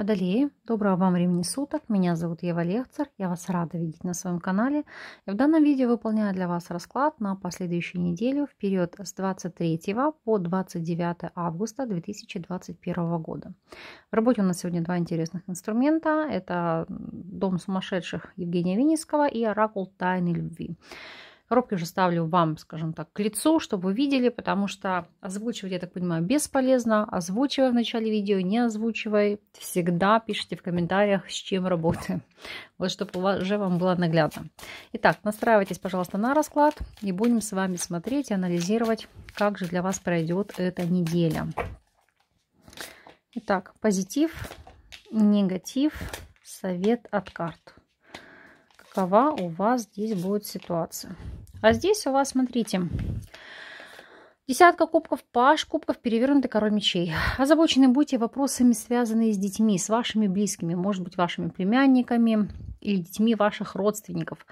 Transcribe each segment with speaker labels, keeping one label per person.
Speaker 1: Водолеи, доброго вам времени суток, меня зовут Ева Лехцер, я вас рада видеть на своем канале. И в данном видео выполняю для вас расклад на последующую неделю в период с 23 по 29 августа 2021 года. В работе у нас сегодня два интересных инструмента, это «Дом сумасшедших» Евгения Винницкого и «Оракул тайны любви». Коробки уже ставлю вам, скажем так, к лицу, чтобы вы видели, потому что озвучивать, я так понимаю, бесполезно. Озвучивая в начале видео, не озвучивай. Всегда пишите в комментариях, с чем работаем. Вот чтобы уже вам было наглядно. Итак, настраивайтесь, пожалуйста, на расклад. И будем с вами смотреть и анализировать, как же для вас пройдет эта неделя. Итак, позитив, негатив, совет от карт. Какова у вас здесь будет ситуация? А здесь у вас, смотрите, Десятка кубков, паш кубков, перевернутый король мечей. Озабочены будете вопросами, связанные с детьми, с вашими близкими, может быть, вашими племянниками, или детьми ваших родственников.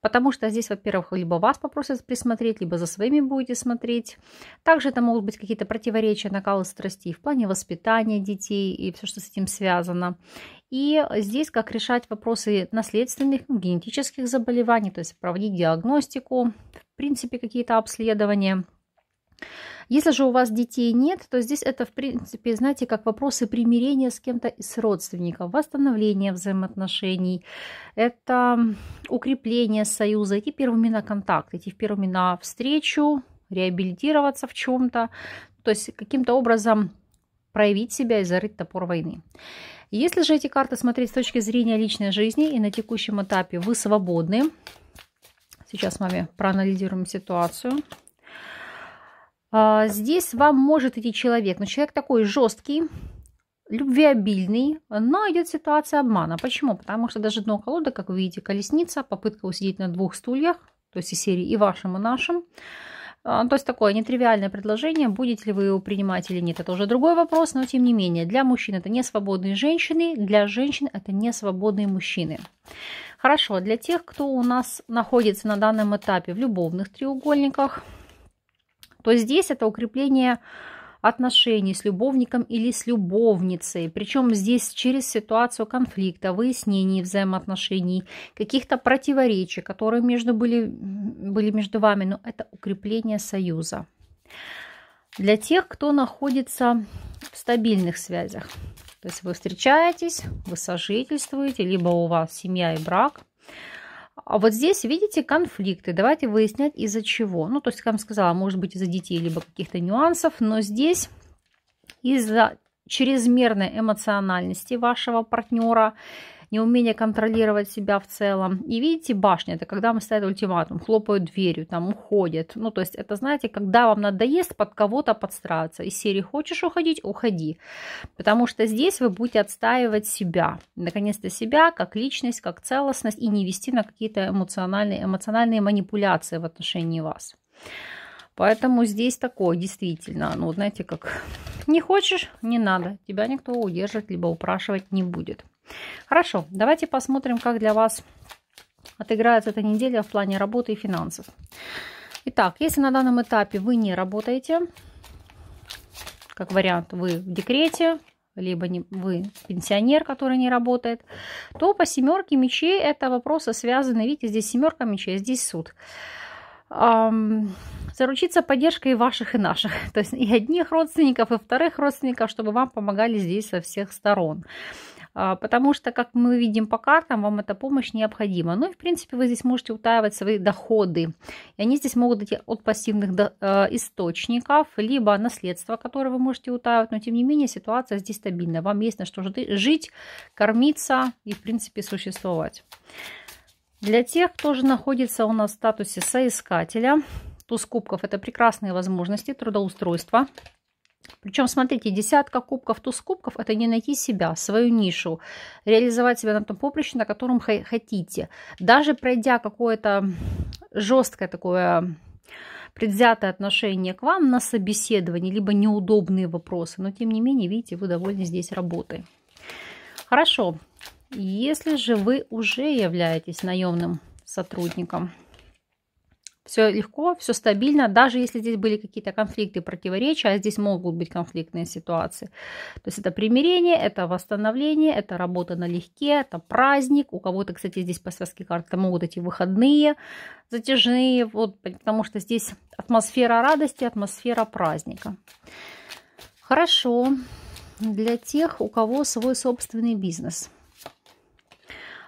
Speaker 1: Потому что здесь, во-первых, либо вас попросят присмотреть, либо за своими будете смотреть. Также это могут быть какие-то противоречия, накалы страстей в плане воспитания детей и все, что с этим связано. И здесь как решать вопросы наследственных, ну, генетических заболеваний, то есть проводить диагностику, в принципе, какие-то обследования – если же у вас детей нет, то здесь это, в принципе, знаете, как вопросы примирения с кем-то из родственников, восстановление взаимоотношений, это укрепление союза, идти первыми на контакт, идти первыми на встречу, реабилитироваться в чем-то, то есть каким-то образом проявить себя и зарыть топор войны. Если же эти карты смотреть с точки зрения личной жизни и на текущем этапе вы свободны, сейчас с вами проанализируем ситуацию – а, здесь вам может идти человек, но человек такой жесткий, любвеобильный, но идет ситуация обмана. Почему? Потому что даже дно колоды, как вы видите, колесница, попытка усидеть на двух стульях, то есть и серии и вашим, и нашим. А, то есть такое нетривиальное предложение, будете ли вы его принимать или нет, это уже другой вопрос, но тем не менее, для мужчин это не свободные женщины, для женщин это не свободные мужчины. Хорошо, для тех, кто у нас находится на данном этапе в любовных треугольниках – то здесь это укрепление отношений с любовником или с любовницей. Причем здесь через ситуацию конфликта, выяснений взаимоотношений, каких-то противоречий, которые между были, были между вами. Но это укрепление союза. Для тех, кто находится в стабильных связях. То есть вы встречаетесь, вы сожительствуете, либо у вас семья и брак – а вот здесь, видите, конфликты. Давайте выяснять, из-за чего. Ну, то есть, как я сказала, может быть, из-за детей, либо каких-то нюансов. Но здесь из-за чрезмерной эмоциональности вашего партнера – неумение контролировать себя в целом. И видите, башня, это когда мы ставим ультиматум, хлопают дверью, там уходят. Ну, то есть это, знаете, когда вам надоест под кого-то подстраиваться. Из серии «Хочешь уходить? Уходи». Потому что здесь вы будете отстаивать себя. Наконец-то себя как личность, как целостность и не вести на какие-то эмоциональные, эмоциональные манипуляции в отношении вас. Поэтому здесь такое, действительно, ну, знаете, как не хочешь, не надо. Тебя никто удержать либо упрашивать не будет. Хорошо, давайте посмотрим, как для вас отыграется эта неделя в плане работы и финансов. Итак, если на данном этапе вы не работаете, как вариант, вы в декрете, либо не, вы пенсионер, который не работает, то по семерке мечей это вопросы связаны. Видите, здесь семерка мечей, здесь суд. Эм, заручиться поддержкой ваших и наших, то есть и одних родственников, и вторых родственников, чтобы вам помогали здесь со всех сторон. А, потому что, как мы видим по картам, вам эта помощь необходима. Ну и, в принципе, вы здесь можете утаивать свои доходы. И они здесь могут идти от пассивных э, источников, либо наследства, которое вы можете утаивать, но, тем не менее, ситуация здесь стабильная. Вам есть на что жить, кормиться и, в принципе, существовать. Для тех, кто же находится у нас в статусе соискателя, туз кубков – это прекрасные возможности трудоустройства – причем, смотрите, десятка кубков, туз кубков – это не найти себя, а свою нишу, реализовать себя на том поприще, на котором хотите. Даже пройдя какое-то жесткое такое предвзятое отношение к вам на собеседовании, либо неудобные вопросы, но тем не менее, видите, вы довольны здесь работой. Хорошо, если же вы уже являетесь наемным сотрудником – все легко, все стабильно, даже если здесь были какие-то конфликты, противоречия, а здесь могут быть конфликтные ситуации. То есть это примирение, это восстановление, это работа налегке, это праздник. У кого-то, кстати, здесь по связке карт это могут эти выходные затяжные, вот, потому что здесь атмосфера радости, атмосфера праздника. Хорошо для тех, у кого свой собственный бизнес –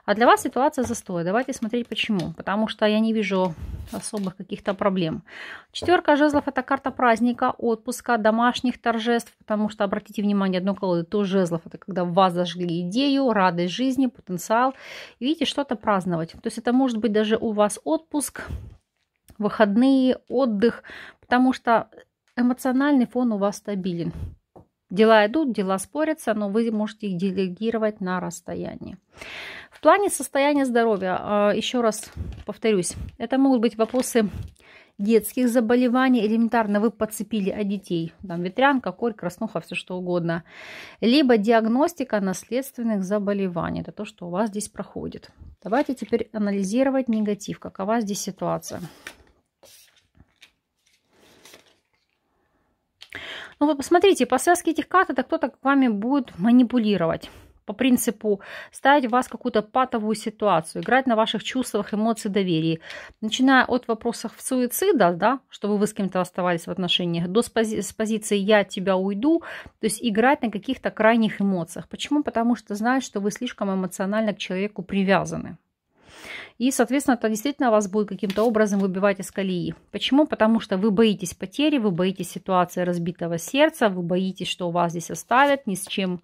Speaker 1: а для вас ситуация застой. Давайте смотреть почему. Потому что я не вижу особых каких-то проблем. Четверка жезлов – это карта праздника, отпуска, домашних торжеств. Потому что, обратите внимание, одно колоды то жезлов – это когда в вас зажгли идею, радость жизни, потенциал. И видите, что-то праздновать. То есть это может быть даже у вас отпуск, выходные, отдых. Потому что эмоциональный фон у вас стабилен. Дела идут, дела спорятся, но вы можете их делегировать на расстоянии. В плане состояния здоровья, а, еще раз повторюсь, это могут быть вопросы детских заболеваний, элементарно вы подцепили от детей, там ветрянка, корь, краснуха, все что угодно, либо диагностика наследственных заболеваний, это то, что у вас здесь проходит. Давайте теперь анализировать негатив, какова здесь ситуация. Ну, вы посмотрите, по связке этих карт это кто-то к вами будет манипулировать по принципу ставить в вас какую-то патовую ситуацию, играть на ваших чувствах, эмоциях доверии. Начиная от вопросов суицида, да, чтобы вы с кем-то оставались в отношениях, до с, пози с позиции «я от тебя уйду», то есть играть на каких-то крайних эмоциях. Почему? Потому что знаешь, что вы слишком эмоционально к человеку привязаны. И, соответственно, это действительно вас будет каким-то образом выбивать из колеи. Почему? Потому что вы боитесь потери, вы боитесь ситуации разбитого сердца, вы боитесь, что вас здесь оставят ни с чем.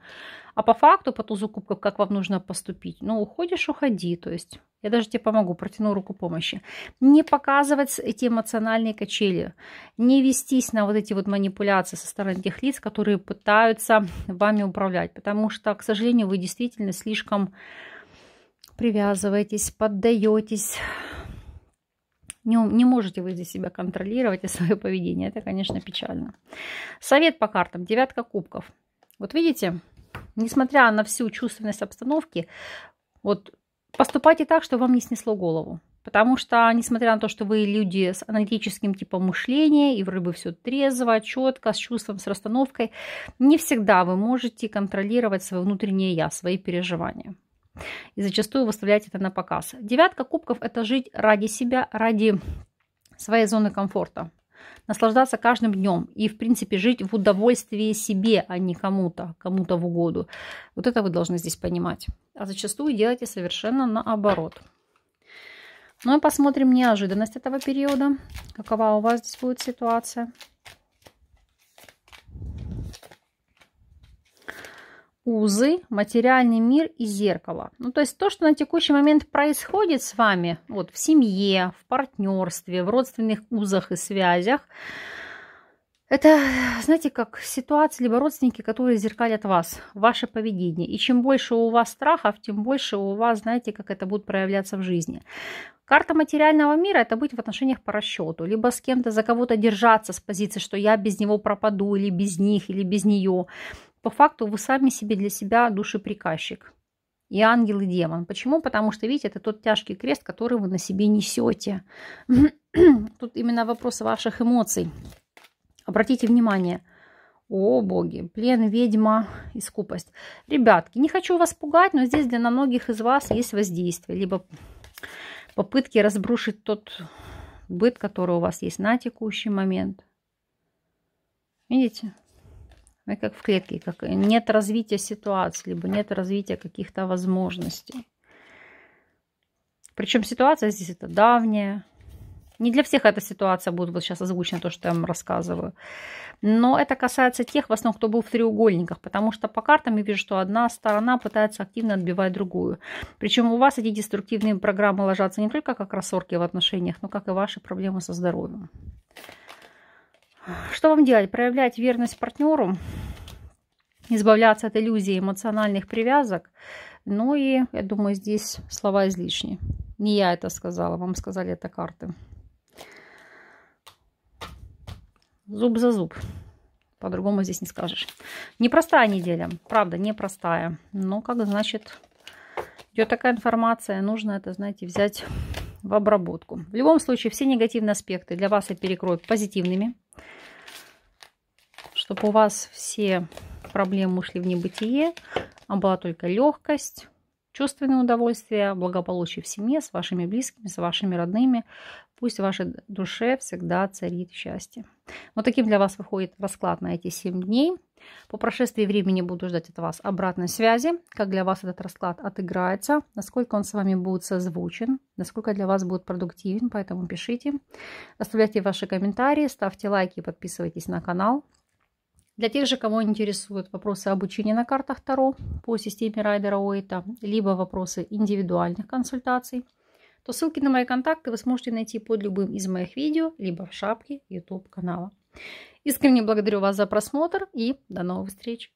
Speaker 1: А по факту, по тузу кубков, как вам нужно поступить? Ну, уходишь, уходи. То есть я даже тебе помогу, протяну руку помощи. Не показывать эти эмоциональные качели, не вестись на вот эти вот манипуляции со стороны тех лиц, которые пытаются вами управлять, потому что, к сожалению, вы действительно слишком привязываетесь, поддаетесь, не, не можете вы здесь себя контролировать и а свое поведение. Это, конечно, печально. Совет по картам. Девятка кубков. Вот видите, несмотря на всю чувственность обстановки, вот поступайте так, чтобы вам не снесло голову. Потому что, несмотря на то, что вы люди с аналитическим типом мышления, и вроде бы все трезво, четко, с чувством, с расстановкой, не всегда вы можете контролировать свое внутреннее я, свои переживания. И зачастую выставлять это на показ. Девятка кубков – это жить ради себя, ради своей зоны комфорта. Наслаждаться каждым днем и, в принципе, жить в удовольствии себе, а не кому-то, кому-то в угоду. Вот это вы должны здесь понимать. А зачастую делайте совершенно наоборот. Ну и посмотрим неожиданность этого периода. Какова у вас здесь будет ситуация. узы, материальный мир и зеркало. Ну, то есть то, что на текущий момент происходит с вами, вот в семье, в партнерстве, в родственных узах и связях, это, знаете, как ситуации, либо родственники, которые зеркалят вас, ваше поведение. И чем больше у вас страхов, тем больше у вас, знаете, как это будет проявляться в жизни. Карта материального мира – это быть в отношениях по расчету, либо с кем-то за кого-то держаться с позиции, что я без него пропаду, или без них, или без нее по факту вы сами себе для себя душеприказчик. И ангел, и демон. Почему? Потому что, видите, это тот тяжкий крест, который вы на себе несете. Тут именно вопрос ваших эмоций. Обратите внимание. О, боги, плен, ведьма и скупость. Ребятки, не хочу вас пугать, но здесь для многих из вас есть воздействие. Либо попытки разбрушить тот быт, который у вас есть на текущий момент. Видите? Мы как в клетке, как нет развития ситуации, либо нет развития каких-то возможностей. Причем ситуация здесь это давняя. Не для всех эта ситуация будет вот сейчас озвучена, то, что я вам рассказываю. Но это касается тех, в основном, кто был в треугольниках, потому что по картам я вижу, что одна сторона пытается активно отбивать другую. Причем у вас эти деструктивные программы ложатся не только как рассорки в отношениях, но как и ваши проблемы со здоровьем. Что вам делать? Проявлять верность партнеру, избавляться от иллюзий эмоциональных привязок. Ну и, я думаю, здесь слова излишни. Не я это сказала, вам сказали это карты. Зуб за зуб. По-другому здесь не скажешь. Непростая неделя, правда, непростая. Но, как значит, идет такая информация, нужно это, знаете, взять в обработку. В любом случае, все негативные аспекты для вас я перекрою позитивными чтобы у вас все проблемы ушли в небытие, а была только легкость, чувственное удовольствие, благополучие в семье, с вашими близкими, с вашими родными. Пусть в вашей душе всегда царит счастье. Вот таким для вас выходит расклад на эти 7 дней. По прошествии времени буду ждать от вас обратной связи, как для вас этот расклад отыграется, насколько он с вами будет созвучен, насколько для вас будет продуктивен, поэтому пишите. Оставляйте ваши комментарии, ставьте лайки подписывайтесь на канал. Для тех же, кому интересуют вопросы обучения на картах Таро по системе Райдера Уэйта, либо вопросы индивидуальных консультаций, то ссылки на мои контакты вы сможете найти под любым из моих видео, либо в шапке YouTube канала. Искренне благодарю вас за просмотр и до новых встреч!